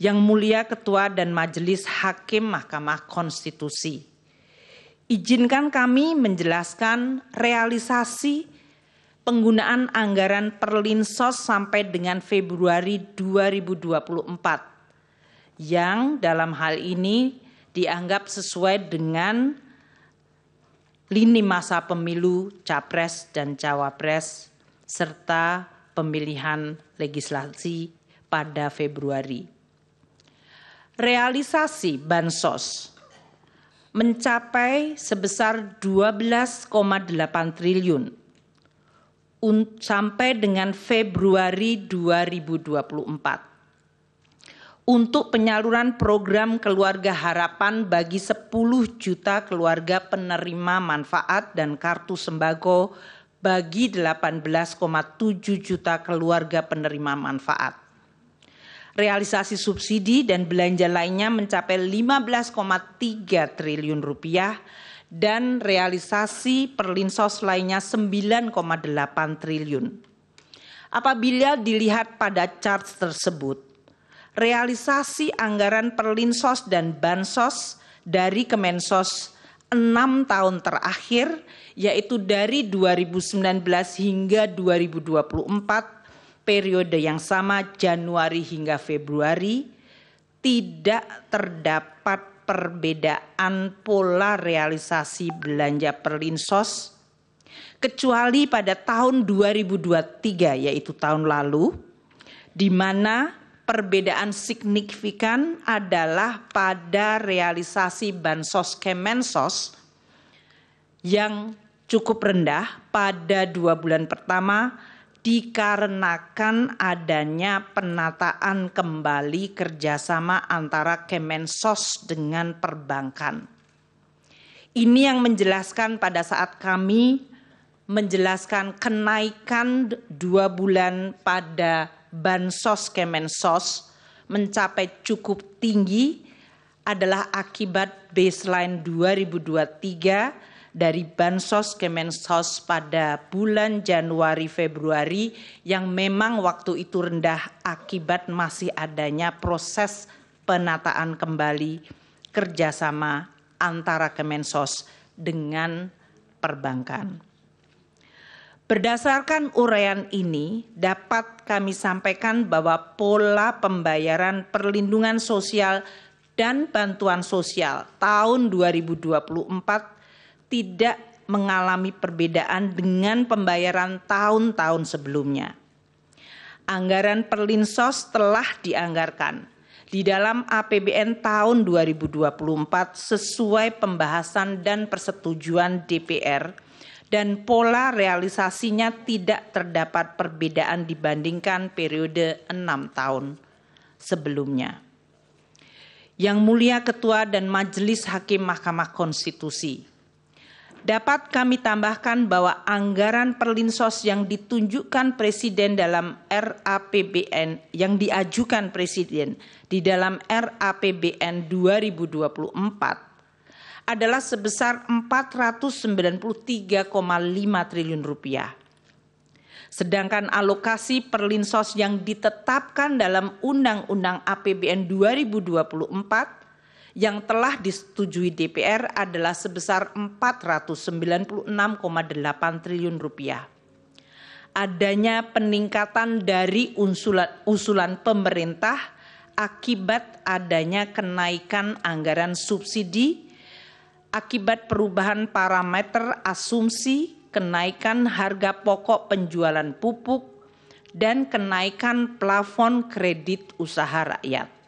Yang Mulia Ketua dan Majelis Hakim Mahkamah Konstitusi. Izinkan kami menjelaskan realisasi penggunaan anggaran Perlinsos sampai dengan Februari 2024 yang dalam hal ini dianggap sesuai dengan lini masa pemilu capres dan cawapres serta pemilihan legislasi pada Februari realisasi bansos mencapai sebesar 12,8 triliun sampai dengan Februari 2024 untuk penyaluran program keluarga harapan bagi 10 juta keluarga penerima manfaat dan kartu sembako bagi 18,7 juta keluarga penerima manfaat realisasi subsidi dan belanja lainnya mencapai 15,3 triliun rupiah dan realisasi perlinsos lainnya 9,8 triliun. Apabila dilihat pada chart tersebut, realisasi anggaran perlinsos dan bansos dari Kemensos 6 tahun terakhir yaitu dari 2019 hingga 2024 periode yang sama Januari hingga Februari tidak terdapat perbedaan pola realisasi belanja perlinsos kecuali pada tahun 2023 yaitu tahun lalu di mana perbedaan signifikan adalah pada realisasi bansos kemensos yang cukup rendah pada dua bulan pertama dikarenakan adanya penataan kembali kerjasama antara Kemensos dengan perbankan. Ini yang menjelaskan pada saat kami menjelaskan kenaikan dua bulan pada Bansos Kemensos mencapai cukup tinggi adalah akibat baseline 2023 dari Bansos Kemensos pada bulan Januari Februari yang memang waktu itu rendah akibat masih adanya proses penataan kembali kerjasama antara Kemensos dengan perbankan. Berdasarkan uraian ini, dapat kami sampaikan bahwa pola pembayaran perlindungan sosial dan bantuan sosial tahun 2024 tidak mengalami perbedaan dengan pembayaran tahun-tahun sebelumnya. Anggaran perlinsos telah dianggarkan di dalam APBN tahun 2024 sesuai pembahasan dan persetujuan DPR dan pola realisasinya tidak terdapat perbedaan dibandingkan periode enam tahun sebelumnya. Yang Mulia Ketua dan Majelis Hakim Mahkamah Konstitusi, Dapat kami tambahkan bahwa anggaran perlinsos yang ditunjukkan Presiden dalam RAPBN yang diajukan Presiden di dalam RAPBN 2024 adalah sebesar 493,5 triliun rupiah. Sedangkan alokasi perlinsos yang ditetapkan dalam Undang-Undang APBN 2024 yang telah disetujui DPR adalah sebesar 496,8 triliun rupiah. Adanya peningkatan dari usulan, usulan pemerintah akibat adanya kenaikan anggaran subsidi akibat perubahan parameter asumsi, kenaikan harga pokok penjualan pupuk, dan kenaikan plafon kredit usaha rakyat.